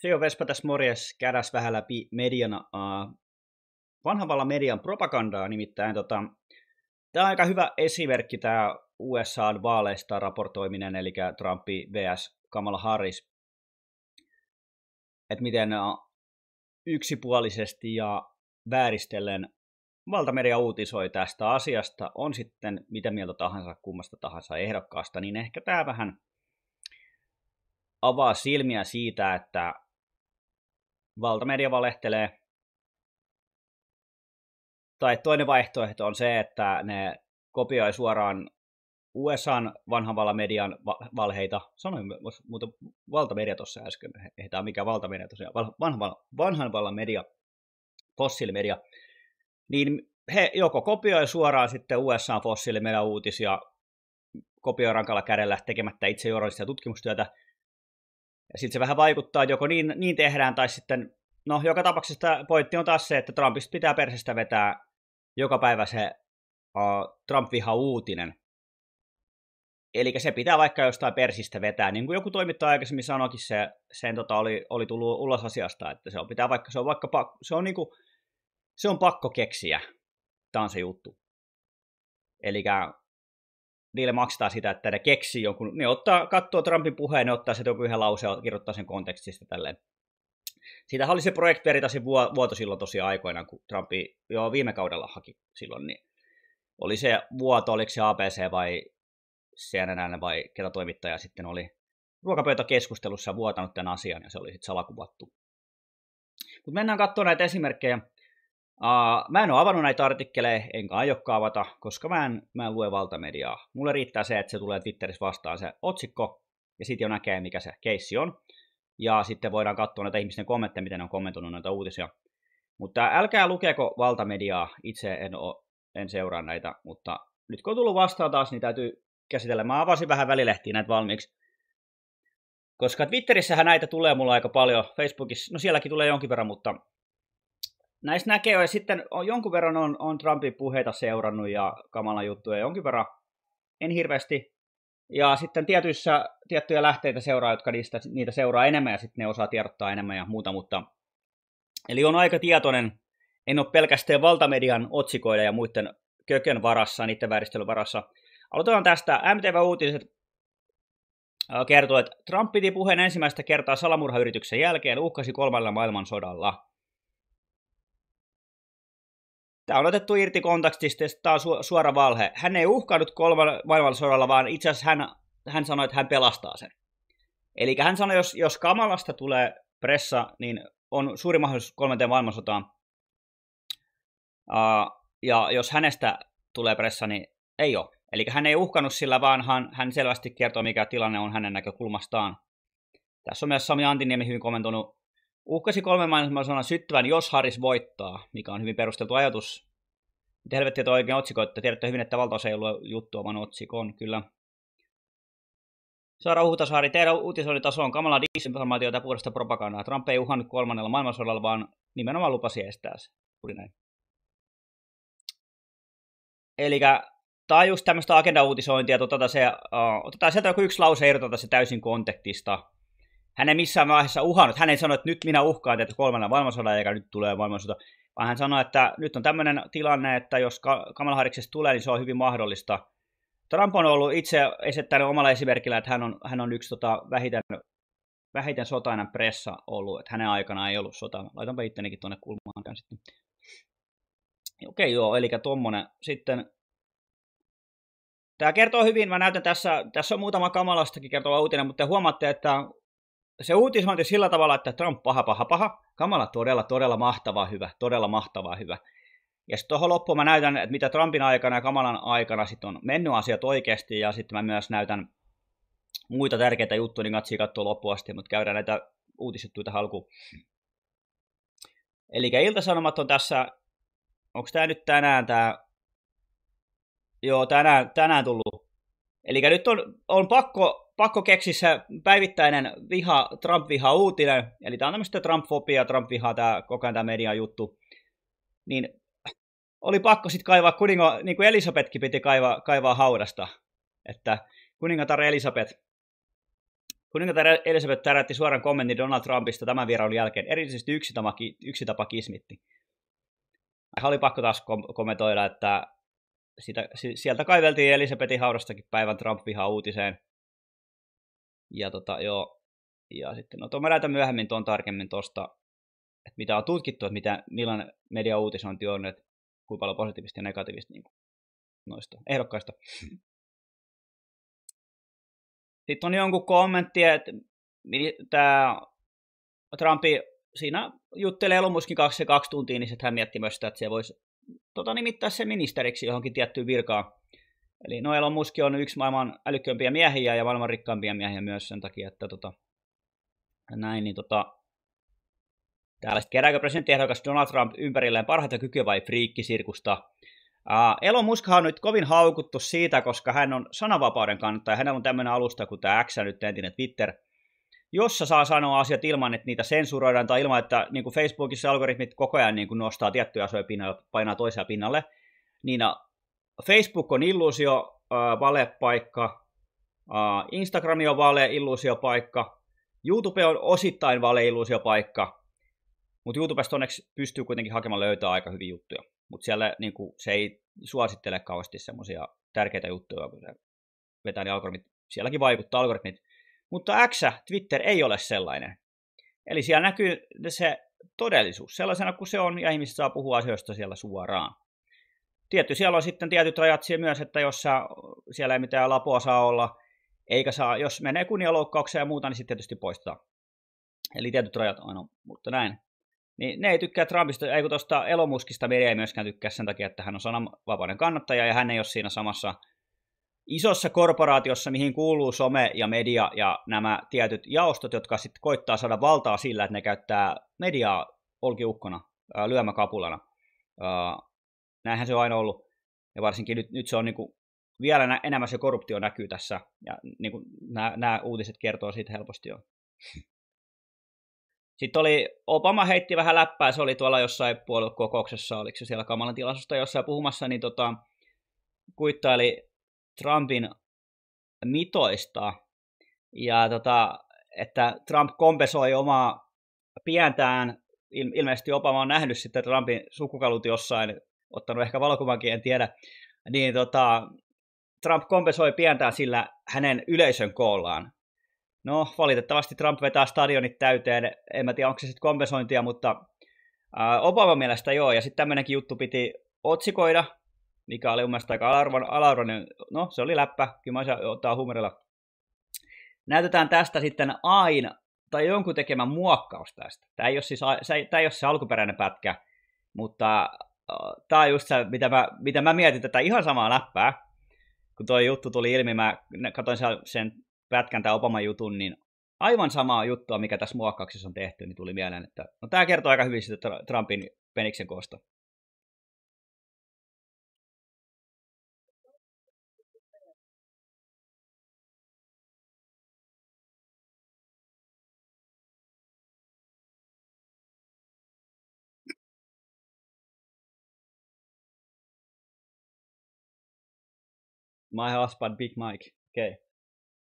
Se on Vespa tässä morjes, kädäs vähän läpi median, uh, äh, vanhavalla median propagandaa, nimittäin tota, tämä on aika hyvä esimerkki tämä USAn vaaleista raportoiminen, eli Trumpi vs. Kamala Harris, että miten uh, yksipuolisesti ja vääristellen valtamedia uutisoi tästä asiasta, on sitten mitä mieltä tahansa kummasta tahansa ehdokkaasta, niin ehkä tämä vähän avaa silmiä siitä, että valtamedia valehtelee. Tai toinen vaihtoehto on se, että ne kopioi suoraan USAn vanhan vallan median valheita. Sanoin muuten valtamedia tuossa äsken, ei tämä mikä valtamedia tosiaan, vanhan, vanhan vallan media, fossiilimedia, niin he joko kopioi suoraan sitten USA fossiilimedia uutisia kopioi rankalla kädellä tekemättä itse journalista tutkimustyötä, ja sitten se vähän vaikuttaa, että joko niin, niin tehdään, tai sitten, no joka tapauksessa pointti on taas se, että Trumpista pitää persestä vetää joka päivä se uh, Trump-viha-uutinen. Eli se pitää vaikka jostain persistä vetää, niin kuin joku toimittaja aikaisemmin sanoikin, se, sen tota, oli, oli tullut ulos asiasta, että se on, pitää vaikka, se on vaikka se on niinku, se on pakko keksiä. Tämä on se juttu. Eli niille maksetaan sitä, että ne keksii jonkun, ne ottaa, katsoo Trumpin puheen, ne ottaa sitten joku yhden lauseen ja kirjoittaa sen kontekstista tälleen. Siitähän oli se projekt Veritasin vuoto silloin tosi aikoina, kun Trumpi jo viime kaudella haki silloin, niin oli se vuoto, oliko se ABC vai CNN vai ketä toimittaja sitten oli ruokapöytäkeskustelussa vuotanut tämän asian ja se oli sitten salakuvattu. Mutta mennään katsomaan näitä esimerkkejä. Uh, mä en ole avannut näitä artikkeleja, enkä aiokka avata, koska mä en, mä en lue valtamediaa. Mulle riittää se, että se tulee Twitterissä vastaan se otsikko, ja sitten jo näkee, mikä se keissi on. Ja sitten voidaan katsoa näitä ihmisten kommentteja, miten ne on kommentoinut näitä uutisia. Mutta älkää lukeeko valtamediaa, itse en, oo, en seuraa näitä, mutta nyt kun on tullut vastaan taas, niin täytyy käsitellä. Mä avasin vähän välilehtiä näitä valmiiksi. Koska Twitterissähän näitä tulee mulla aika paljon, Facebookissa, no sielläkin tulee jonkin verran, mutta näissä näkee, ja sitten on, jonkun verran on, on Trumpin puheita seurannut ja kamala juttuja jonkin verran, en hirveästi. Ja sitten tietyissä, tiettyjä lähteitä seuraa, jotka niistä, niitä seuraa enemmän ja sitten ne osaa tiedottaa enemmän ja muuta, mutta eli on aika tietoinen, en ole pelkästään valtamedian otsikoiden ja muiden kökön varassa, niiden vääristelyn varassa. Aloitetaan tästä. MTV Uutiset äh, kertoo, että Trump piti puheen ensimmäistä kertaa salamurhayrityksen jälkeen uhkasi kolmella maailmansodalla. Tämä on otettu irti kontaktista ja tämä on su- suora valhe. Hän ei uhkaudut kolman maailmansodalla, vaan itse asiassa hän, hän sanoi, että hän pelastaa sen. Eli hän sanoi, jos, jos Kamalasta tulee pressa, niin on suuri mahdollisuus kolmanteen maailmansotaan. Uh, ja jos hänestä tulee pressa, niin ei ole. Eli hän ei uhkannut sillä, vaan hän, hän selvästi kertoo, mikä tilanne on hänen näkökulmastaan. Tässä on myös Sami Antiniemi hyvin kommentoinut Uhkasi kolme mainosmaisena syttyvän, jos Harris voittaa, mikä on hyvin perusteltu ajatus. Mitä helvettiä tuo oikein otsiko, että tiedätte hyvin, että valtaosa ei ollut juttua, vaan otsikon, kyllä. Saara Uhutasaari, teidän uutisoinnin taso on kamala disinformaatiota puhdasta propagandaa. Trump ei uhannut kolmannella maailmansodalla, vaan nimenomaan lupasi estää se. Eli tämä on just tämmöistä agenda-uutisointia, että otetaan, se, uh, otetaan sieltä joku yksi lause ja se täysin kontekstista. Hän ei missään vaiheessa uhannut. Hän ei sano, että nyt minä uhkaan teitä kolmannen maailmansodan eikä nyt tulee maailmansota. Vaan hän sanoi, että nyt on tämmöinen tilanne, että jos Kamala Harriksesta tulee, niin se on hyvin mahdollista. Trump on ollut itse esittänyt omalla esimerkillä, että hän on, hän on yksi tota, vähiten, vähiten sotainen pressa ollut, että hänen aikanaan ei ollut sota. Laitanpa ittenikin tuonne kulmaan sitten. Okei, joo, eli tuommoinen. Sitten Tämä kertoo hyvin, mä näytän tässä, tässä on muutama kamalastakin kertova uutinen, mutta te huomaatte, että se uutisointi sillä tavalla, että Trump paha, paha, paha, Kamala todella, todella mahtavaa hyvä, todella mahtavaa hyvä. Ja sitten tuohon loppuun mä näytän, että mitä Trumpin aikana ja Kamalan aikana sitten on mennyt asiat oikeasti, ja sitten mä myös näytän muita tärkeitä juttuja, niin katsii katsoa loppuun asti, mutta käydään näitä uutisjuttuja tähän alkuun. Eli Ilta-Sanomat on tässä, onko tämä nyt tänään tämä, joo tänään, tänään tullut. Eli nyt on, on pakko pakko keksiä se päivittäinen viha, Trump-viha uutinen, eli tämä on tämmöistä Trump-fobia, Trump-vihaa, tämä koko ajan tämä media juttu, niin oli pakko sitten kaivaa kuningo, niin kuin Elisabetkin piti kaivaa, kaivaa haudasta, että kuningatar Elisabet, kuningatar Elisabet tärätti suoran kommentin Donald Trumpista tämän vierailun jälkeen, erityisesti yksi, tapa, yksi tapa kismitti. Hän oli pakko taas kom- kommentoida, että sitä, sieltä kaiveltiin Elisabetin haudastakin päivän Trump-vihaa uutiseen, ja tota, joo, ja sitten, no mä näytän myöhemmin tuon tarkemmin tuosta, että mitä on tutkittu, että mitä, millainen mediauutisointi on, että kuinka paljon positiivista ja negatiivista niin kuin, noista ehdokkaista. Sitten on jonkun kommentti, että tämä Trumpi siinä juttelee Elomuskin kanssa kaksi tuntia, niin sitten hän mietti myös sitä, että se voisi tota, nimittää se ministeriksi johonkin tiettyyn virkaan. Eli Noel Omuski on yksi maailman älykkömpiä miehiä ja maailman rikkaimpia miehiä myös sen takia, että tota, näin, niin tota, täällä sitten kerääkö presidenttiehdokas Donald Trump ympärilleen parhaita kykyä vai friikkisirkusta? Uh, Elon Musk on nyt kovin haukuttu siitä, koska hän on sananvapauden kannattaja. Hänellä on tämmöinen alusta kuin tämä X, nyt entinen Twitter, jossa saa sanoa asiat ilman, että niitä sensuroidaan tai ilman, että niin kuin Facebookissa algoritmit koko ajan niin kuin nostaa tiettyjä asioita pinnalle, painaa toisia pinnalle. Niin Facebook on illuusio, äh, valepaikka. Äh, Instagram on vale, illuusiopaikka. YouTube on osittain vale, illuusiopaikka. Mutta YouTubesta onneksi pystyy kuitenkin hakemaan löytää aika hyviä juttuja. Mutta siellä niin kun, se ei suosittele kauheasti semmoisia tärkeitä juttuja, kun se vetää ne algoritmit. Sielläkin vaikuttaa algoritmit. Mutta X, Twitter ei ole sellainen. Eli siellä näkyy se todellisuus sellaisena kuin se on, ja ihmiset saa puhua asioista siellä suoraan tietty, siellä on sitten tietyt rajat myös, että jos sä, siellä ei mitään lapua saa olla, eikä saa, jos menee kunnianloukkaukseen ja muuta, niin sitten tietysti poistetaan. Eli tietyt rajat aina, mutta näin. Niin ne ei tykkää Trumpista, ei kun tuosta elomuskista media ei myöskään tykkää sen takia, että hän on sananvapauden kannattaja ja hän ei ole siinä samassa isossa korporaatiossa, mihin kuuluu some ja media ja nämä tietyt jaostot, jotka sitten koittaa saada valtaa sillä, että ne käyttää mediaa olkiukkona, lyömäkapulana näinhän se on aina ollut. Ja varsinkin nyt, nyt se on niin kuin, vielä nä, enemmän se korruptio näkyy tässä. Ja niin kuin, nämä, nämä uutiset kertoo siitä helposti jo. Sitten oli, Obama heitti vähän läppää, se oli tuolla jossain puoluekokouksessa, oliko se siellä kamalan tilaisuutta jossain puhumassa, niin tota, kuittaili Trumpin mitoista, ja tota, että Trump kompensoi omaa pientään, ilmeisesti Obama on nähnyt sitten Trumpin sukukalut jossain ottanut ehkä valokuvankin, en tiedä, niin tota, Trump kompensoi pientään sillä hänen yleisön koollaan. No, valitettavasti Trump vetää stadionit täyteen. En mä tiedä, onko se sitten kompensointia, mutta äh, Obama mielestä joo. Ja sitten tämmöinenkin juttu piti otsikoida, mikä oli mun mielestä aika alarvon, alarvoinen. No, se oli läppä. Kyllä mä ottaa humorilla. Näytetään tästä sitten aina, tai jonkun tekemä muokkaus tästä. Tämä ei ole, siis, tämä ei ole se alkuperäinen pätkä, mutta tämä on just se, mitä mä, mitä mä mietin tätä ihan samaa läppää. Kun tuo juttu tuli ilmi, mä katsoin sen pätkän tämän Obama jutun, niin aivan samaa juttua, mikä tässä muokkauksessa on tehty, niin tuli mieleen, että no, tämä kertoo aika hyvin sitä Trumpin peniksen koosta. My husband, Big Mike. Okei. Okay.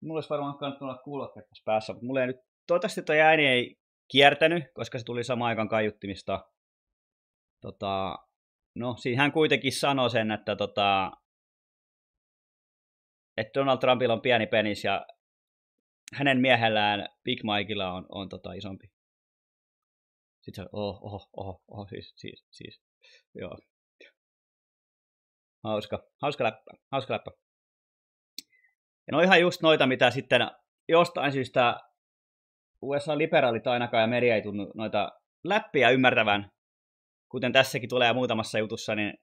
Mulla olisi varmaan kannattanut olla kuulokkeet tässä päässä, mutta mulla ei nyt, toivottavasti toi ääni ei kiertänyt, koska se tuli samaan aikaan kaiuttimista. Tota, no, siinä hän kuitenkin sanoi sen, että tota, että Donald Trumpilla on pieni penis ja hänen miehellään Big Mikeilla on, on tota isompi. Sitten se, oho, oho, oho, oho, oh, siis, siis, siis, joo. Hauska, hauska läppä, hauska läppä. Ja no ihan just noita, mitä sitten jostain syystä USA-liberaalit ainakaan ja media ei tunnu noita läppiä ymmärtävän, kuten tässäkin tulee muutamassa jutussa, niin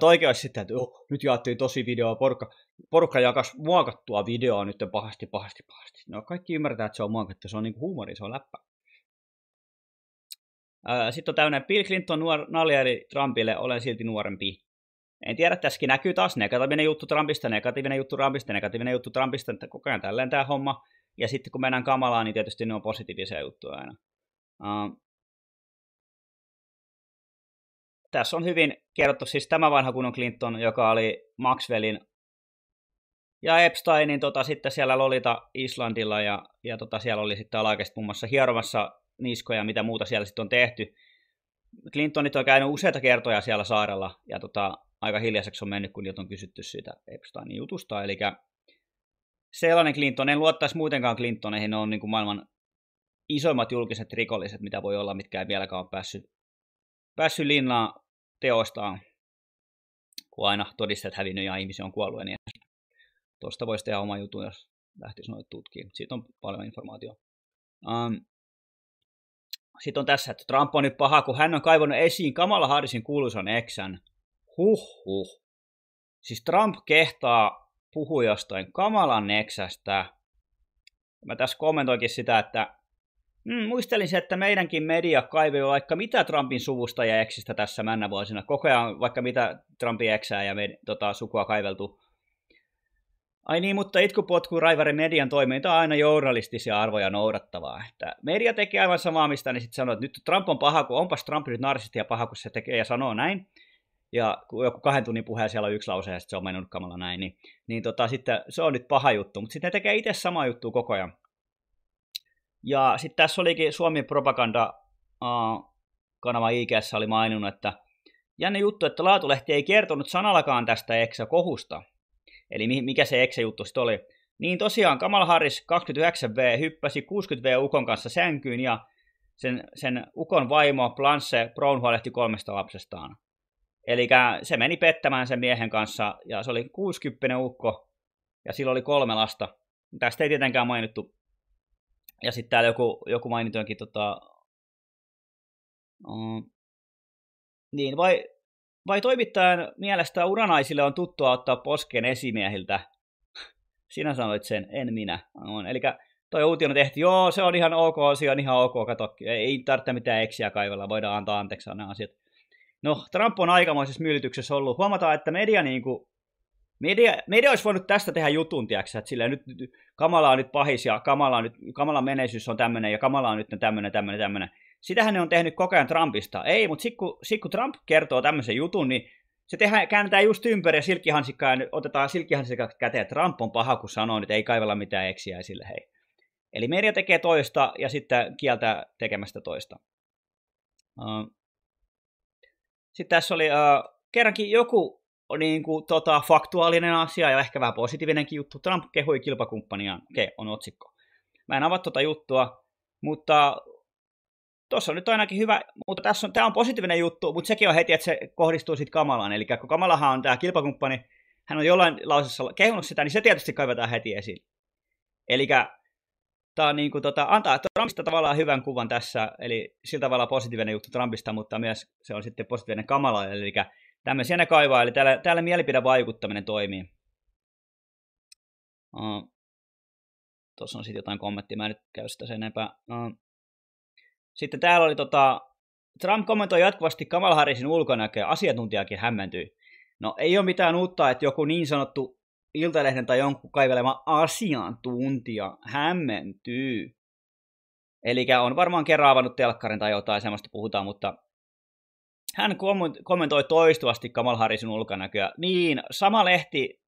toike olisi sitten, että oh, nyt jaettiin tosi videoa, porukka, porukka jakas muokattua videoa nyt pahasti, pahasti, pahasti. No kaikki ymmärtää, että se on muokattu, se on niinku huumori, se on läppä. Sitten on täynnä Bill Clinton nuor- eli Trumpille, olen silti nuorempi. En tiedä, tässäkin näkyy taas negatiivinen juttu Trumpista, negatiivinen juttu Trumpista, negatiivinen juttu Trumpista, että koko ajan tälleen tämä homma. Ja sitten kun mennään kamalaan, niin tietysti ne on positiivisia juttuja aina. Uh, tässä on hyvin kerrottu siis tämä vanha kunnon Clinton, joka oli Maxwellin ja Epsteinin tota, sitten siellä Lolita Islandilla ja, ja tota, siellä oli sitten alaikäiset muun muassa hieromassa niskoja mitä muuta siellä sitten on tehty. Clintonit on käynyt useita kertoja siellä saarella ja tota, aika hiljaiseksi on mennyt, kun niiltä on kysytty siitä Epsteinin jutusta. Eli sellainen Clinton, en luottaisi muutenkaan Clintoneihin, ne on niin kuin maailman isoimmat julkiset rikolliset, mitä voi olla, mitkä ei vieläkään ole päässyt, päässyt linnaan teostaan, kun aina todistajat hävinnyt ja ihmisiä on kuollut niin Tuosta voisi tehdä oma jutun, jos lähtisi noita tutkimaan. Siitä on paljon informaatiota. Um, ähm, sitten on tässä, että Trump on nyt paha, kun hän on kaivannut esiin Kamala Harrisin kuuluisan eksän – Huhhuh. Siis Trump kehtaa puhua jostain kamalan neksästä. Mä tässä kommentoinkin sitä, että mm, muistelin se, että meidänkin media kaivoi vaikka mitä Trumpin suvusta ja eksistä tässä männä vuosina. Koko ajan vaikka mitä Trumpin eksää ja me, tota, sukua kaiveltu. Ai niin, mutta itkupotku raivari median toiminta on aina journalistisia arvoja noudattavaa. Että media tekee aivan samaa, mistä niin sitten sanoo, että nyt Trump on paha, kun onpas Trump nyt narsisti ja paha, kun se tekee ja sanoo näin ja joku kahden tunnin puhe siellä on yksi lause ja sitten se on mennyt kamalla näin, niin, niin tota, sitten se on nyt paha juttu, mutta sitten ne tekee itse sama juttu koko ajan. Ja sitten tässä olikin Suomi propaganda uh, kanava IGS oli maininnut, että jänne juttu, että Laatulehti ei kertonut sanallakaan tästä eksä kohusta Eli mikä se eksä juttu sitten oli. Niin tosiaan Kamal Harris 29V hyppäsi 60V-ukon kanssa sänkyyn ja sen, sen ukon vaimo Planse Brown huolehti kolmesta lapsestaan. Eli se meni pettämään sen miehen kanssa, ja se oli 60 ukko, ja sillä oli kolme lasta. Tästä ei tietenkään mainittu. Ja sitten täällä joku, joku mainitoinkin tota... Mm, niin, vai, vai toimittajan mielestä uranaisille on tuttua ottaa posken esimiehiltä? Sinä sanoit sen, en minä. On. Eli toi on tehty, joo, se on ihan ok, se on ihan ok, kato, ei tarvitse mitään eksiä kaivella, voidaan antaa anteeksi nämä asiat. No, Trump on aikamoisessa myllytyksessä ollut. Huomataan, että media niin kuin, Media, media olisi voinut tästä tehdä jutun, tiiäksä, että sillä nyt, nyt Kamala on nyt pahis ja Kamala, on nyt, Kamala menesys on tämmöinen ja Kamala on nyt tämmöinen, tämmöinen, tämmöinen. Sitähän ne on tehnyt koko ajan Trumpista. Ei, mutta sitten kun, sit, kun Trump kertoo tämmöisen jutun, niin se tehdään, käännetään just ympäri ja silkkihansikkaan, otetaan silkkihansikkaan käteen, että Trump on paha, kun sanoo, että ei kaivella mitään eksiä esille, hei. Eli media tekee toista ja sitten kieltää tekemästä toista. Sitten tässä oli äh, kerrankin joku niin kuin, tota, faktuaalinen asia ja ehkä vähän positiivinenkin juttu. Trump kehui kilpakumppaniaan. Okei, okay, mm. on otsikko. Mä en avaa tuota juttua, mutta tuossa on nyt ainakin hyvä, mutta tässä on, tämä on positiivinen juttu, mutta sekin on heti, että se kohdistuu sitten Kamalaan. Eli kun Kamalahan on tämä kilpakumppani, hän on jollain lausessa kehunut sitä, niin se tietysti kaivetaan heti esiin. Eli tämä niin kuin, tota, antaa Trumpista tavallaan hyvän kuvan tässä, eli sillä tavalla positiivinen juttu Trumpista, mutta myös se on sitten positiivinen kamala, eli tämmöisiä ne kaivaa, eli täällä, täällä mielipidevaikuttaminen toimii. Uh, Tuossa on sitten jotain kommenttia, mä en nyt käy sitä sen enempää. Uh, sitten täällä oli tota, Trump kommentoi jatkuvasti Kamala Harrisin ulkonäköä, asiantuntijakin hämmentyi. No ei ole mitään uutta, että joku niin sanottu Iltalehden tai jonkun kaivelema asiantuntija hämmentyy. Eli on varmaan kerran avannut telkkarin tai jotain semmoista puhutaan, mutta hän kommentoi toistuvasti Kamal Harrisin ulkonäköä. Niin, sama lehti,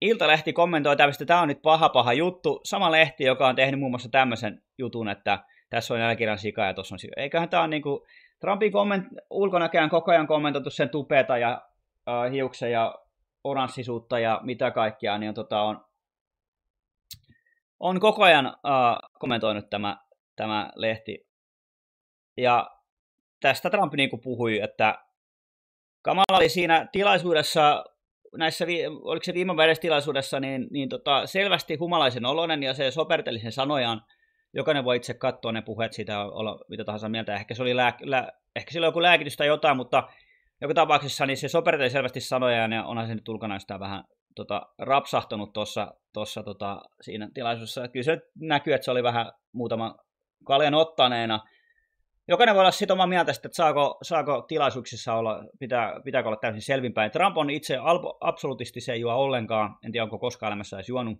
Iltalehti kommentoi tämmöistä, tämä on nyt paha paha juttu. Sama lehti, joka on tehnyt muun muassa tämmöisen jutun, että tässä on jälkirjan sika ja tuossa on sika. Eiköhän tämä on niinku, Trumpin komment, on koko ajan kommentoitu sen tupeta ja äh, hiuksen ja oranssisuutta ja mitä kaikkea, niin on, tota, on, on koko ajan uh, kommentoinut tämä, tämä lehti. Ja tästä Trump niin puhui, että Kamala oli siinä tilaisuudessa, näissä, oliko se viime tilaisuudessa, niin, niin tota, selvästi humalaisen oloinen ja se soperteli sen sanojaan. Jokainen voi itse katsoa ne puheet siitä, olla mitä tahansa mieltä. Ehkä, se oli lää, lää, ehkä sillä oli joku lääkitys tai jotain, mutta joka tapauksessa niin se sopertei selvästi sanoja, ja onhan se nyt ulkonäöstään vähän tota, rapsahtanut tuossa tossa, tota, siinä tilaisuudessa. Kyllä se näkyy, että se oli vähän muutama kaljan ottaneena. Jokainen voi olla sitten omaa mieltä, että saako, saako tilaisuuksissa olla, pitää, pitääkö olla täysin selvinpäin. Trump on itse alpo, absolutisti, se ei juo ollenkaan. En tiedä, onko koskaan elämässä edes juonut.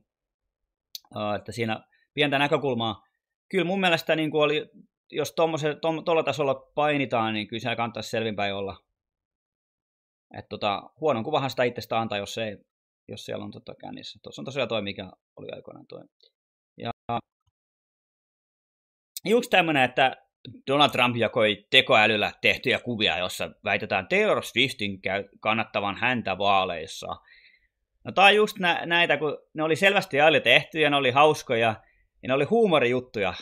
Uh, että siinä pientä näkökulmaa. Kyllä mun mielestä niin oli, jos tuolla tom, tasolla painitaan, niin kyllä se kannattaisi selvinpäin olla et tota, huonon kuvahan sitä itsestä antaa, jos, ei, jos siellä on tota kännissä. Tuossa on tosiaan toi, mikä oli aikoinaan toi. Ja yksi tämmöinen, että Donald Trump jakoi tekoälyllä tehtyjä kuvia, jossa väitetään Taylor Swiftin kannattavan häntä vaaleissa. No tämä on just nä- näitä, kun ne oli selvästi alle tehtyjä, ne oli hauskoja, ja ne oli huumorijuttuja.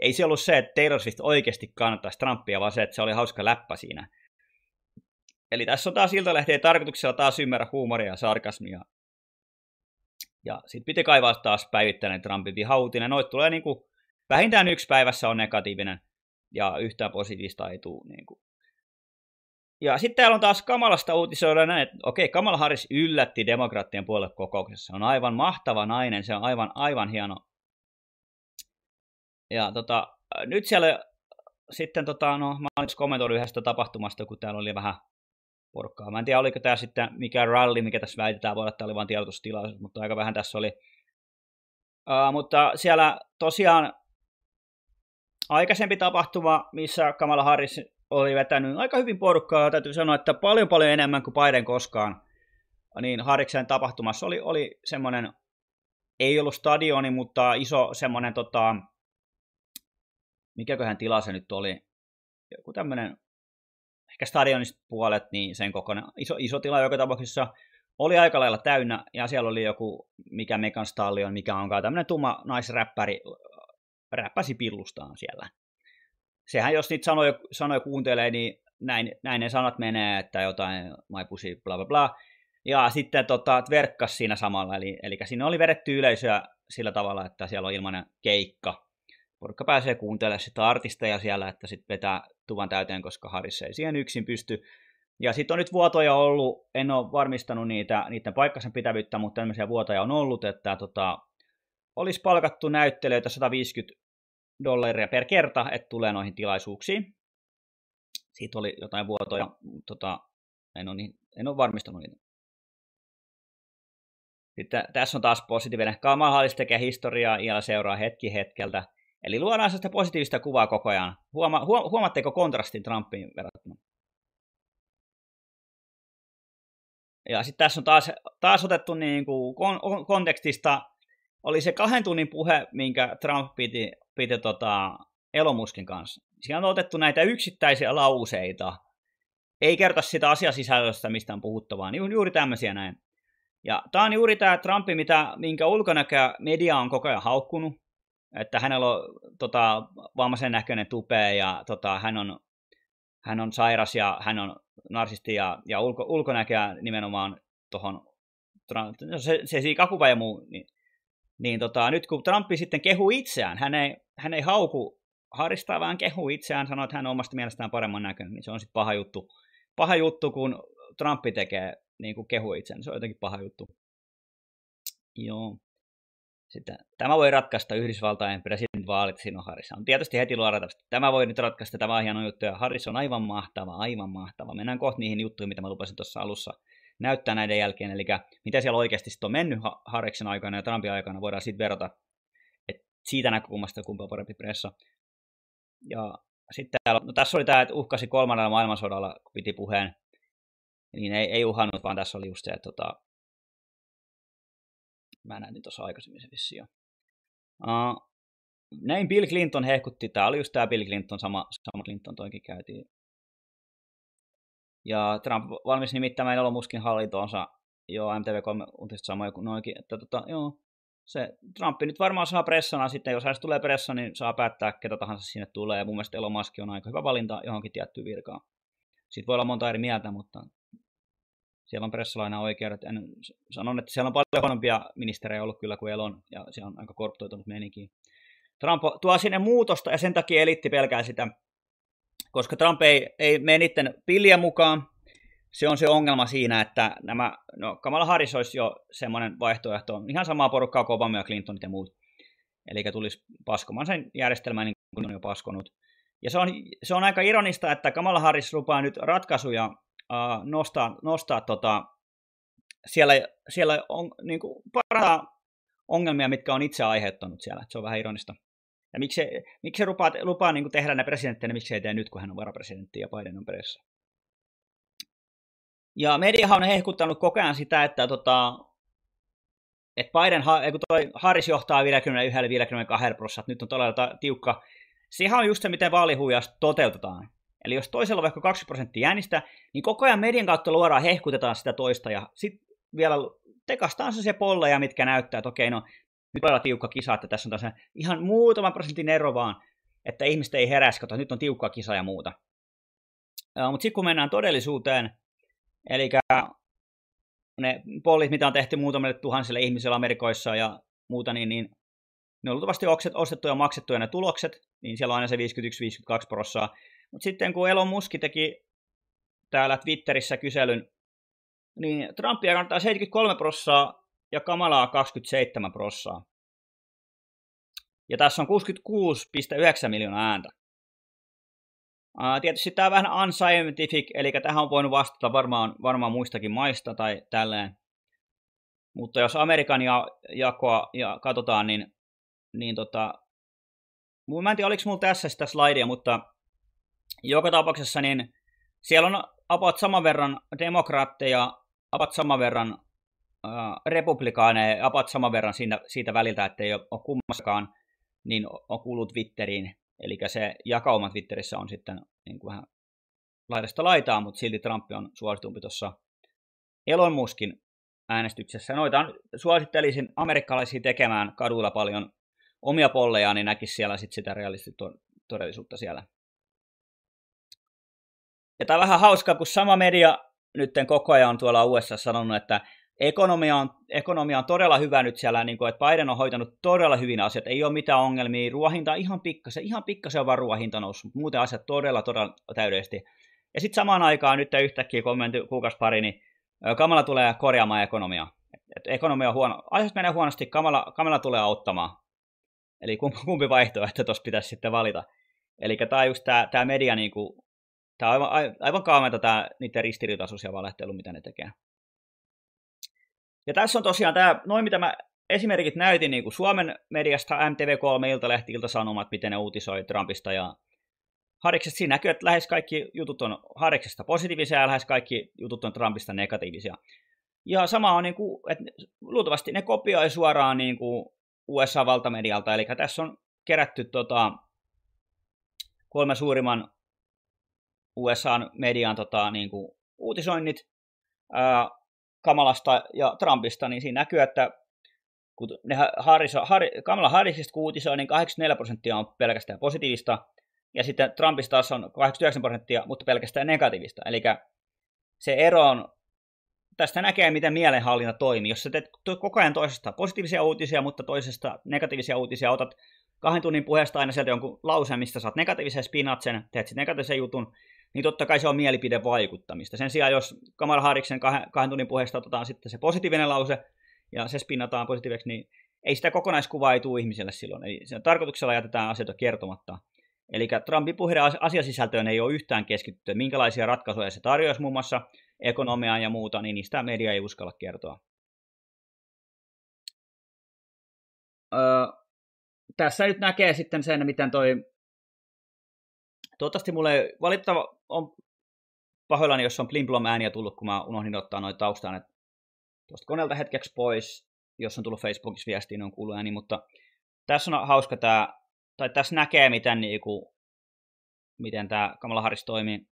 Ei se ollut se, että Taylor Swift oikeasti kannattaisi Trumpia, vaan se, että se oli hauska läppä siinä. Eli tässä on taas iltalehtiä tarkoituksella taas ymmärrä huumoria ja sarkasmia. Ja sitten piti kaivaa taas päivittäinen Trumpin vihautinen Noit tulee niin kuin, vähintään yksi päivässä on negatiivinen ja yhtään positiivista ei tule. Niin kuin. Ja sitten täällä on taas Kamalasta uutisoida näin, että okei, Kamala Harris yllätti demokraattien puoluekokouksessa. On aivan mahtava nainen, se on aivan, aivan hieno. Ja tota, nyt siellä sitten tota, no, mä olin kommentoinut yhdestä tapahtumasta, kun täällä oli vähän porukkaa. Mä en tiedä, oliko tämä sitten mikä ralli, mikä tässä väitetään, voi olla, että oli vain tiedotustilaisuus, mutta aika vähän tässä oli. Uh, mutta siellä tosiaan aikaisempi tapahtuma, missä Kamala Harris oli vetänyt aika hyvin porukkaa, täytyy sanoa, että paljon paljon enemmän kuin Biden koskaan, niin Harriksen tapahtumassa oli, oli semmoinen, ei ollut stadioni, mutta iso semmoinen, tota, mikäköhän tila se nyt oli, joku tämmöinen ehkä stadionista puolet, niin sen kokoinen iso, iso tila joka tapauksessa oli aika lailla täynnä, ja siellä oli joku, mikä Mekan Stallion, mikä onkaan tämmöinen tumma naisräppäri, äh, räppäsi pillustaan siellä. Sehän jos niitä sanoja, sanoja kuuntelee, niin näin, näin ne sanat menee, että jotain my pussy, bla bla bla. Ja sitten tota, verkkas siinä samalla, eli, eli siinä oli vedetty yleisöä sillä tavalla, että siellä on ilmainen keikka. Porukka pääsee kuuntelemaan sitä artisteja siellä, että sitten vetää tuvan täyteen, koska Harris ei siihen yksin pysty. Ja sitten on nyt vuotoja ollut, en ole varmistanut niitä, niiden paikkansa pitävyyttä, mutta tämmöisiä vuotoja on ollut, että tota, olisi palkattu näyttelijöitä 150 dollaria per kerta, että tulee noihin tilaisuuksiin. Siitä oli jotain vuotoja, tota, en, ole niin, en ole varmistanut niitä. Sitten tässä on taas positiivinen. Kamala tekee historiaa ja seuraa hetki hetkeltä. Eli luodaan sitä positiivista kuvaa koko ajan. Huoma, huom, huomatteko kontrastin Trumpiin verrattuna? Ja sitten tässä on taas, taas otettu niin kuin kon, kontekstista, oli se kahden tunnin puhe, minkä Trump piti, piti tota, Elomuskin kanssa. Siinä on otettu näitä yksittäisiä lauseita, ei kerta sitä asiasisällöstä, mistä on puhuttavaa, vaan juuri tämmöisiä näin. Ja tämä on juuri tämä Trumpi, mitä, minkä ulkonäköä media on koko ajan haukkunut että hänellä on tota, vammaisen näköinen tupe ja tota, hän, on, hän on sairas ja hän on narsisti ja, ja ulko, ulkonäköä nimenomaan tuohon, no se, se sikakuva ja muu, niin, niin tota, nyt kun Trumpi sitten kehu itseään, hän ei, hän ei hauku haristaa, vaan kehu itseään, sanoo, että hän on omasta mielestään paremman näköinen, niin se on sitten paha juttu. Paha juttu, kun Trumpi tekee niin kuin kehu itseään, niin se on jotenkin paha juttu. Joo. Sitten, tämä voi ratkaista Yhdysvaltain vaalit sinun Harris. On tietysti heti luoda, Tämä voi nyt ratkaista, tämä on hieno juttu. Ja Harris on aivan mahtava, aivan mahtava. Mennään kohta niihin juttuihin, mitä mä lupasin tuossa alussa näyttää näiden jälkeen. Eli mitä siellä oikeasti sitten on mennyt Harriksen aikana ja Trumpin aikana, voidaan sitten verrata et siitä näkökulmasta, kumpa parempi pressa. Ja sitten täällä, no tässä oli tämä, että uhkasi kolmannella maailmansodalla, kun piti puheen, niin ei, ei uhannut, vaan tässä oli just se, että tota, Mä näytin tuossa aikaisemmin se vissiin Uh, näin Bill Clinton hehkutti. Tämä oli just tämä Bill Clinton, sama, sama Clinton toinkin käytiin. Ja Trump valmis nimittämään Elon Muskin hallintoonsa. Joo, MTV3 uutiset samoja kuin noinkin. Että, tota, joo, se Trump nyt varmaan saa pressana sitten, jos hänestä tulee pressa, niin saa päättää ketä tahansa sinne tulee. Ja mun mielestä Elon Musk on aika hyvä valinta johonkin tiettyyn virkaan. Siitä voi olla monta eri mieltä, mutta siellä on pressalaina oikeudet. En sanon, että siellä on paljon huonompia ministerejä ollut kyllä kuin Elon, ja se on aika korruptoitunut meininki. Trump tuo sinne muutosta, ja sen takia elitti pelkää sitä, koska Trump ei, ei mene niiden pillien mukaan. Se on se ongelma siinä, että nämä, no Kamala Harris olisi jo semmoinen vaihtoehto, ihan samaa porukkaa kuin Obama ja Clintonit ja muut. Eli tulisi paskomaan sen järjestelmän niin kuin on jo paskonut. Ja se on, se on aika ironista, että Kamala Harris lupaa nyt ratkaisuja uh, nostaa, nostaa tota, siellä, siellä on niin kuin parhaita ongelmia, mitkä on itse aiheuttanut siellä. se on vähän ironista. Ja miksi, miksi lupaa, lupaa niin kuin tehdä ne niin miksi ei tee nyt, kun hän on varapresidentti ja Biden on perässä. Ja mediahan on hehkuttanut koko ajan sitä, että tota, et Biden, kun toi Harris johtaa 51-52 prosenttia, nyt on todella tiukka. Sehän on just se, miten vaalihuijasta toteutetaan. Eli jos toisella on vaikka 2 prosenttia äänistä, niin koko ajan median kautta luodaan, hehkutetaan sitä toista ja sitten vielä tekastaan se polleja, mitkä näyttää, että okei, no nyt on tiukka kisa, että tässä on tässä ihan muutaman prosentin ero vaan, että ihmiset ei heräsi, että nyt on tiukka kisa ja muuta. Mutta sitten kun mennään todellisuuteen, eli ne pollit, mitä on tehty muutamille tuhansille ihmisille Amerikoissa ja muuta, niin, niin ne on luultavasti ostettu ja ja ne tulokset, niin siellä on aina se 51-52 prosenttia. Mutta sitten kun Elon Musk teki täällä Twitterissä kyselyn, niin Trumpia kannattaa 73 prossaa ja Kamalaa 27 prossaa. Ja tässä on 66,9 miljoonaa ääntä. tietysti tämä on vähän unscientific, eli tähän on voinut vastata varmaan, varmaan muistakin maista tai tälleen. Mutta jos Amerikan ja, jakoa ja katsotaan, niin, niin tota, mä en tiedä oliko mulla tässä sitä slaidia, mutta joka tapauksessa niin siellä on apat saman verran demokraatteja, apat saman verran äh, republikaaneja, apat saman verran siinä, siitä väliltä, ei ole kummassakaan, niin on kuullut Twitteriin. Eli se jakauma Twitterissä on sitten niin kuin vähän laidasta laitaa, mutta silti Trump on suositumpi tuossa Elon Muskin äänestyksessä. Noita suosittelisin amerikkalaisia tekemään kaduilla paljon omia polleja, niin näkisi siellä sit sitä realistista todellisuutta siellä ja tämä on vähän hauskaa, kun sama media nyt koko ajan on tuolla USA sanonut, että ekonomia on, ekonomia on todella hyvä nyt siellä, niin kuin, että Biden on hoitanut todella hyvin asiat, ei ole mitään ongelmia, ruohinta ihan pikkasen, ihan pikkasen on vaan ruohinta noussut, muuten asiat todella, todella täydellisesti. Ja sitten samaan aikaan nyt yhtäkkiä kommentti kuukausi pari, niin Kamala tulee korjaamaan ekonomiaa. Et ekonomia on huono, asiat menee huonosti, Kamala, Kamala tulee auttamaan. Eli kumpi vaihtoehto tuossa pitäisi sitten valita. Eli tämä on just tämä, tämä media niin kuin, Tämä on aivan, aivan kaamenta tämä niiden ristiriitaisuus valehtelu, mitä ne tekee. Ja tässä on tosiaan tämä, noin mitä mä esimerkit näytin niin kuin Suomen mediasta, MTV3, Iltalehti, Iltasanomat, miten ne uutisoi Trumpista ja Hariksesta. siinä näkyy, että lähes kaikki jutut on Hariksesta positiivisia ja lähes kaikki jutut on Trumpista negatiivisia. Ja sama on, niin kuin, että luultavasti ne kopioi suoraan niin kuin USA-valtamedialta, eli tässä on kerätty tota, kolme suurimman USA-median tota, niin kuin, uutisoinnit ää, Kamalasta ja Trumpista, niin siinä näkyy, että kun ne Harris, Har, Kamala Harrisista uutisoi, niin 84 prosenttia on pelkästään positiivista, ja sitten Trumpista taas on 89 prosenttia, mutta pelkästään negatiivista. Eli se ero on, tästä näkee, miten mielenhallinta toimii. Jos sä teet koko ajan toisesta positiivisia uutisia, mutta toisesta negatiivisia uutisia, otat kahden tunnin puheesta aina sieltä jonkun lauseen, mistä saat negatiivisen spinatsen, teet sitten negatiivisen jutun, niin totta kai se on mielipidevaikuttamista. Sen sijaan, jos Kamala Hariksen kahden, tunnin puheesta otetaan sitten se positiivinen lause ja se spinnataan positiiviseksi, niin ei sitä kokonaiskuvaa ei tule ihmiselle silloin. Eli sen tarkoituksella jätetään asioita kertomatta. Eli Trumpin puheiden asiasisältöön ei ole yhtään keskittynyt, minkälaisia ratkaisuja se tarjoaisi muun muassa ekonomiaan ja muuta, niin niistä media ei uskalla kertoa. Öö, tässä nyt näkee sitten sen, miten toi Toivottavasti mulle valittava on pahoillani, jos on plimplom ääniä tullut, kun mä unohdin ottaa noin taustaan tuosta koneelta hetkeksi pois. Jos on tullut Facebookissa niin on kuullut ääni, mutta tässä on hauska tämä, tai tässä näkee, miten, niinku, miten tämä Kamala Harris toimii.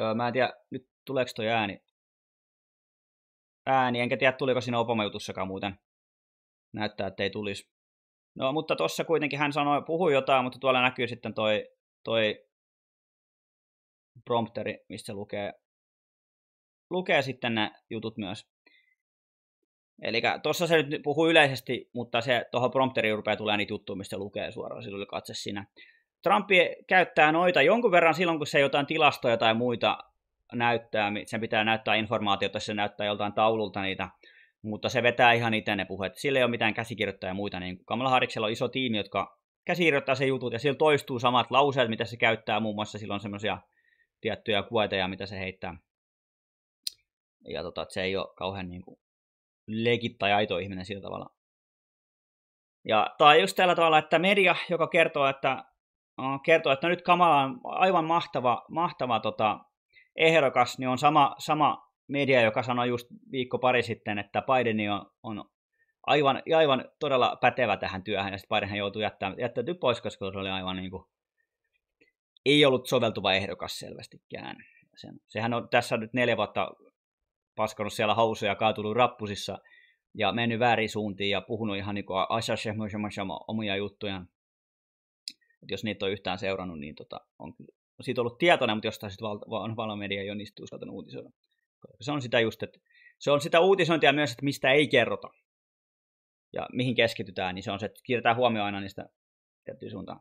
Öö, mä en tiedä, nyt tuleeko toi ääni. Ääni, enkä tiedä tuliko siinä Obama-jutussakaan muuten. Näyttää, että ei tulisi. No, mutta tuossa kuitenkin hän sanoi, puhui jotain, mutta tuolla näkyy sitten toi, toi prompteri, missä lukee, lukee sitten ne jutut myös. Eli tuossa se nyt puhuu yleisesti, mutta se tuohon prompteriin rupeaa tulee niitä juttuja, mistä lukee suoraan, sillä oli katse siinä. Trump käyttää noita jonkun verran silloin, kun se jotain tilastoja tai muita näyttää, sen pitää näyttää informaatiota, se näyttää joltain taululta niitä mutta se vetää ihan itse ne puheet. Sillä ei ole mitään käsikirjoittajia ja muita. Niin Kamala Harriksella on iso tiimi, jotka käsikirjoittaa se jutut, ja sillä toistuu samat lauseet, mitä se käyttää, muun muassa silloin semmoisia tiettyjä kuoteja, mitä se heittää. Ja tota, se ei ole kauhean niin kuin, legit tai aito ihminen sillä tavalla. Ja on just tällä tavalla, että media, joka kertoo, että, äh, kertoo, että nyt Kamala on aivan mahtava, mahtava tota, ehdokas, niin on sama, sama media, joka sanoi just viikko pari sitten, että Biden on, on aivan, aivan todella pätevä tähän työhön, ja sitten Biden joutui jättämään, jättäytyy pois, koska se oli aivan niin kuin, ei ollut soveltuva ehdokas selvästikään. Sen, sehän on tässä nyt neljä vuotta paskanut siellä housuja, kaatunut rappusissa ja mennyt väärin suuntiin ja puhunut ihan niin kuin omia juttujaan. Et jos niitä on yhtään seurannut, niin tota, on siitä ollut tietoinen, mutta jostain sitten val- vanha media ei ole niistä uskaltanut uutisoida se on sitä just, että se on sitä uutisointia myös, että mistä ei kerrota ja mihin keskitytään, niin se on se, että kiinnitetään huomioon aina niistä tiettyyn suuntaan.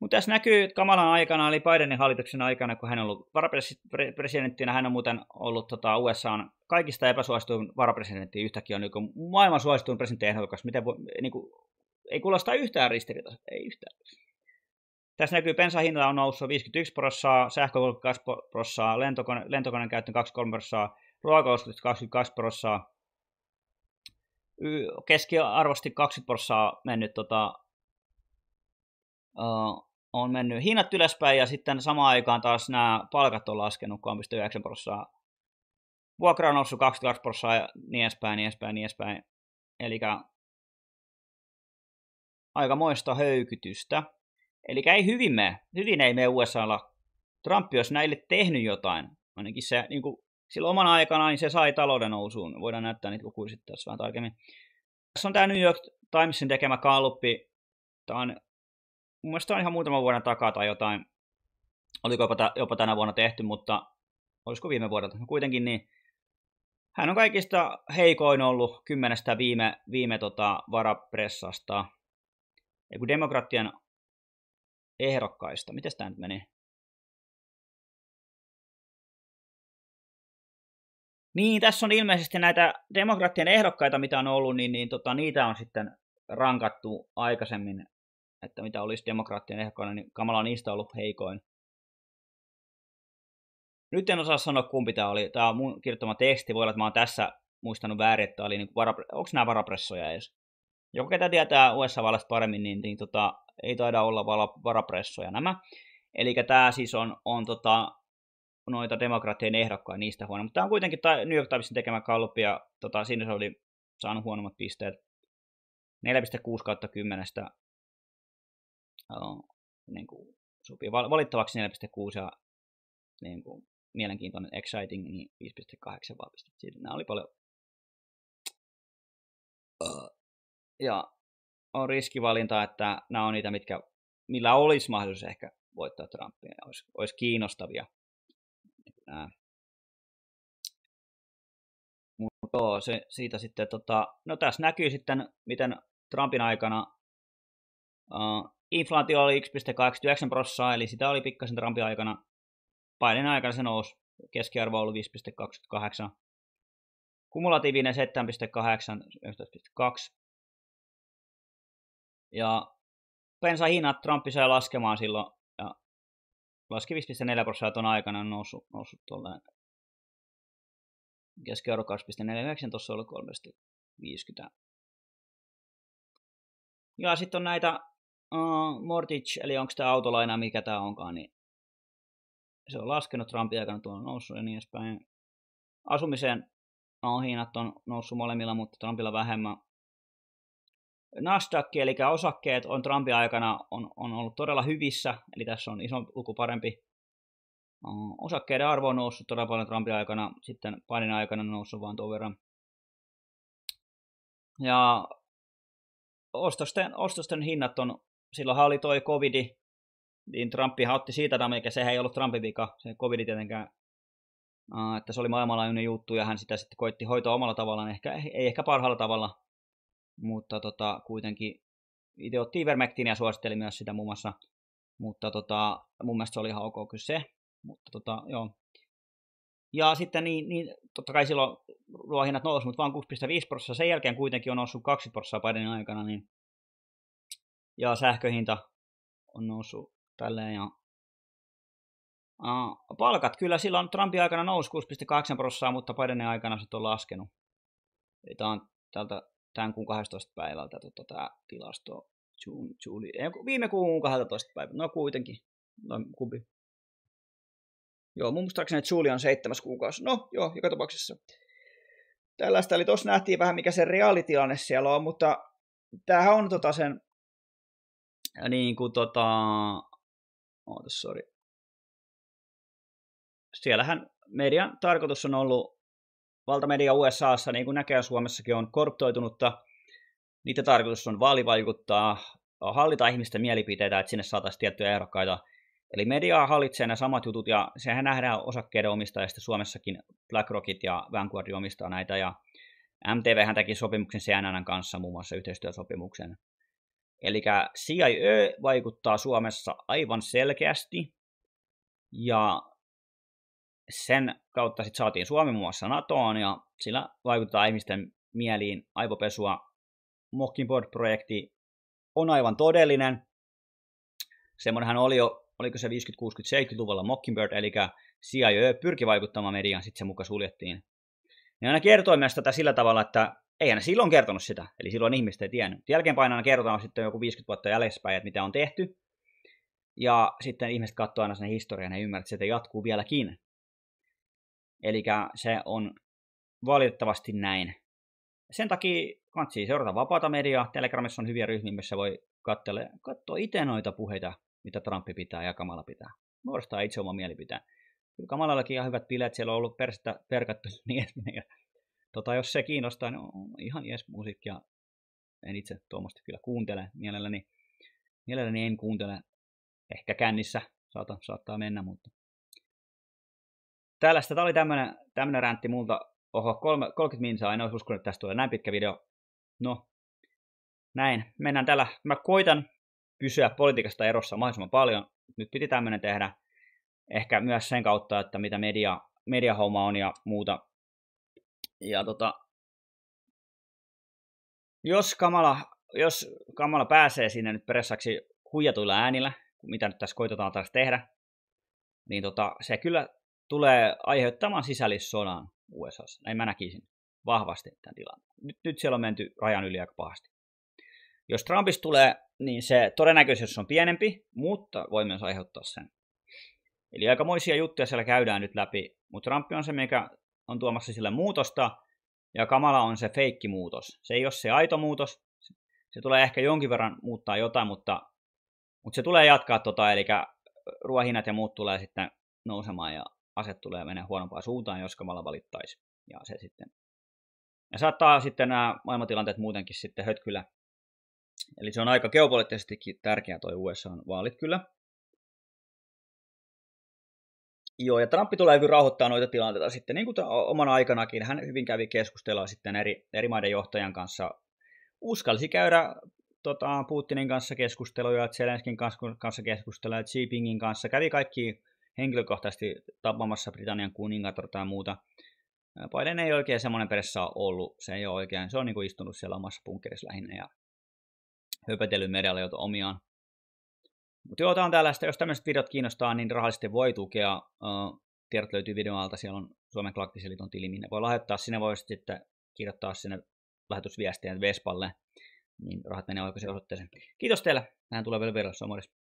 Mutta tässä näkyy Kamalan aikana, eli Bidenin hallituksen aikana, kun hän on ollut varapresidenttinä, hän on muuten ollut tota, USAn kaikista epäsuosituin varapresidentti yhtäkkiä on niin maailman suosituin presidentti ehdokas. Miten voi, niin kuin, ei kuulosta yhtään ristiriitaa, ei yhtään. Tässä näkyy pensahinta on noussut 51 prosenttia, sähkö 32 prosenttia, lentokone, lentokoneen käyttö 23 prosenttia, ruokaostot 22 prosenttia. Keskiarvosti 20 prossaa mennyt tota, uh, on mennyt hinnat ylöspäin ja sitten samaan aikaan taas nämä palkat on laskenut 3,9 prosenttia. Vuokra on noussut 22 prosenttia ja niin edespäin, niin edespäin, niin edespäin. Eli aika moista höykytystä. Eli ei hyvin mene. Hyvin ei mene USAlla. Trump olisi näille tehnyt jotain. Ainakin se niin kuin, silloin omana aikanaan niin se sai talouden nousuun. Voidaan näyttää niitä lukuja sitten tässä vähän tarkemmin. Tässä on tämä New York Timesin tekemä kalluppi. Tämä on, mun mielestä on ihan muutaman vuoden takaa tai jotain. Oliko jopa, jopa tänä vuonna tehty, mutta olisiko viime vuodelta? No kuitenkin niin. Hän on kaikista heikoin ollut kymmenestä viime, viime tota, varapressasta. Ja kun demokratian ehdokkaista. Miten tämä nyt meni? Niin, tässä on ilmeisesti näitä demokraattien ehdokkaita, mitä on ollut, niin, niin tota, niitä on sitten rankattu aikaisemmin, että mitä olisi demokraattien ehdokkaina, niin Kamala on niistä ollut heikoin. Nyt en osaa sanoa, kumpi tämä oli. Tämä on mun kirjoittama teksti. Voi olla, että mä oon tässä muistanut väärin, että oli niin varapre... onko nämä varapressoja edes? Joku ketä tietää USA-vallasta paremmin, niin, niin tota, ei taida olla varapressoja nämä. Eli tämä siis on, on tota, noita demokraattien ehdokkaita niistä huono, mutta tämä on kuitenkin New York Timesin tekemä kalppi ja tota, siinä se oli saanut huonommat pisteet. 4,6 kautta 10 niin kuin, sopii valittavaksi 4,6 ja niin kuin, mielenkiintoinen exciting, niin 5,8 vaan pistettiin. Nämä oli paljon. Ja on riskivalinta, että nämä on niitä, mitkä, millä olisi mahdollisuus ehkä voittaa Trumpia. Ne olisi, olisi kiinnostavia. Mutta se, siitä sitten, tota, no tässä näkyy sitten, miten Trumpin aikana uh, inflaatio oli 1,89 prosenttia, eli sitä oli pikkasen Trumpin aikana. Painen aikana se nousi. Keskiarvo oli 5,28. Kumulatiivinen 7,8, 11,2. Ja pensa hinnat Trumpi sai laskemaan silloin, ja laski 5,4 prosenttia tuon aikana, on noussut, noussut tuolle keskiarvo 2,49, tuossa oli 3,50. Ja sitten on näitä uh, mortgage, eli onko tämä autolaina, mikä tämä onkaan, niin se on laskenut Trumpin aikana, tuolla noussut ja niin edespäin. Asumiseen on äh, hinnat on noussut molemmilla, mutta Trumpilla vähemmän. Nasdaq, eli osakkeet on Trumpin aikana on, on ollut todella hyvissä, eli tässä on iso luku parempi. Osakkeiden arvo on noussut todella paljon Trumpin aikana, sitten Bidenin aikana on noussut vain tuon verran. Ja ostosten, ostosten hinnat on, silloinhan oli toi covidi, niin Trumpi otti siitä mikä sehän ei ollut Trumpin vika, se covidi tietenkään että se oli maailmanlainen juttu ja hän sitä sitten koitti hoitaa omalla tavallaan, ehkä, ei ehkä parhaalla tavalla, mutta tota, kuitenkin itse otti Ivermectin ja suositteli myös sitä muun muassa, mutta tota, mun mielestä se oli ihan ok kyllä se, mutta tota, joo. Ja sitten niin, niin totta kai silloin ruohinnat nousi, mutta vaan 6,5 prosenttia. Sen jälkeen kuitenkin on noussut 2 prosenttia Bidenin aikana, niin ja sähköhinta on noussut tälleen ja Uh, palkat kyllä silloin Trumpin aikana nousi 6,8 prosenttia, mutta Bidenin aikana se on laskenut. Tämä on tältä tämän kuun 12 päivältä tota, tämä tilasto June, Julie, ei, viime kuun 12 päivältä, no kuitenkin, no kumpi. Joo, mun muistaakseni, että Julie on seitsemäs kuukausi. No, joo, joka tapauksessa. Tällaista, eli tuossa nähtiin vähän, mikä se reaalitilanne siellä on, mutta tämähän on tota sen, niin kuin tota, oh, sorry Siellähän median tarkoitus on ollut valtamedia USAssa, niin kuin näkee Suomessakin, on korruptoitunutta. Niitä tarkoitus on vaalivaikuttaa, hallita ihmisten mielipiteitä, että sinne saataisiin tiettyjä ehdokkaita. Eli mediaa hallitsee nämä samat jutut, ja sehän nähdään osakkeiden omistajista Suomessakin. BlackRockit ja Vanguard omistaa näitä, ja MTV hän teki sopimuksen CNN kanssa, muun muassa yhteistyösopimuksen. Eli CIA e vaikuttaa Suomessa aivan selkeästi, ja sen kautta sitten saatiin Suomi muun muassa NATOon ja sillä vaikuttaa ihmisten mieliin aivopesua. Mockingbird-projekti on aivan todellinen. Semmoinenhan oli jo, oliko se 50-60-70-luvulla Mockingbird, eli CIA pyrki vaikuttamaan mediaan, sitten se muka suljettiin. Ne aina kertoi myös tätä sillä tavalla, että ei aina silloin kertonut sitä, eli silloin ihmiset ei tiennyt. Jälkeenpäin aina kerrotaan sitten joku 50 vuotta jäljespäin, että mitä on tehty. Ja sitten ihmiset katsoo aina sen historian ja ymmärtää, että se jatkuu vieläkin. Eli se on valitettavasti näin. Sen takia kannattaa siis seurata vapaata mediaa. Telegramissa on hyviä ryhmiä, missä voi katsoa, katsoa itse noita puheita, mitä Trump pitää ja Kamala pitää. Muodostaa itse oma mielipiteen. Kyllä Kamalallakin ihan hyvät bileet, siellä on ollut persettä perkattu niin tota, jos se kiinnostaa, niin on ihan jes musiikkia. En itse tuommoista kyllä kuuntele mielelläni. Mielelläni en kuuntele. Ehkä kännissä saata, saattaa mennä, mutta tällaista, tämä oli tämmönen, tämmönen räntti multa. Oho, 30 minsaa, en olisi uskonut, että tästä tulee näin pitkä video. No, näin. Mennään tällä. Mä koitan pysyä politiikasta erossa mahdollisimman paljon. Nyt piti tämmöinen tehdä. Ehkä myös sen kautta, että mitä media, mediahomma on ja muuta. Ja tota, jos Kamala, jos Kamala pääsee sinne nyt pressaksi huijatuilla äänillä, mitä nyt tässä koitetaan taas tehdä, niin tota, se kyllä tulee aiheuttamaan sisällissodan USA. Näin mä näkisin vahvasti tämän tilanteen. Nyt, nyt siellä on menty rajan yli aika pahasti. Jos Trumpista tulee, niin se todennäköisyys on pienempi, mutta voi myös aiheuttaa sen. Eli aikamoisia juttuja siellä käydään nyt läpi, mutta Trump on se, mikä on tuomassa sille muutosta, ja Kamala on se feikki muutos. Se ei ole se aito muutos, se tulee ehkä jonkin verran muuttaa jotain, mutta, mutta se tulee jatkaa tota, eli ruohinat ja muut tulee sitten nousemaan ja aset tulee menee huonompaan suuntaan, jos kamala valittaisi. Ja se sitten ja saattaa sitten nämä maailmantilanteet muutenkin sitten hötkyllä. Eli se on aika geopoliittisestikin tärkeä toi USA-vaalit kyllä. Joo, ja Trump tulee kyllä rauhoittaa noita tilanteita sitten, niin kuin oman aikanakin. Hän hyvin kävi keskustella sitten eri, eri maiden johtajan kanssa. Uskalsi käydä tota, Putinin kanssa keskusteluja, Zelenskin kanssa, kanssa keskusteluja, Xi Jinpingin kanssa. Kävi kaikki henkilökohtaisesti tapaamassa Britannian kuningatar tai muuta. Biden ei oikein semmoinen perässä ole ollut. Se ei ole oikein. Se on niin kuin istunut siellä omassa bunkerissa lähinnä ja höpötellyt medialle omiaan. Mutta joo, on tällaista. Jos tämmöiset videot kiinnostaa, niin rahallisesti voi tukea. Tiedot löytyy alta. Siellä on Suomen Galaktisen tili, minne voi lahjoittaa. Sinne voi sitten kirjoittaa sinne lähetysviestiä Vespalle. Niin rahat menee oikeaan osoitteeseen. Kiitos teille. Tähän tulee vielä vielä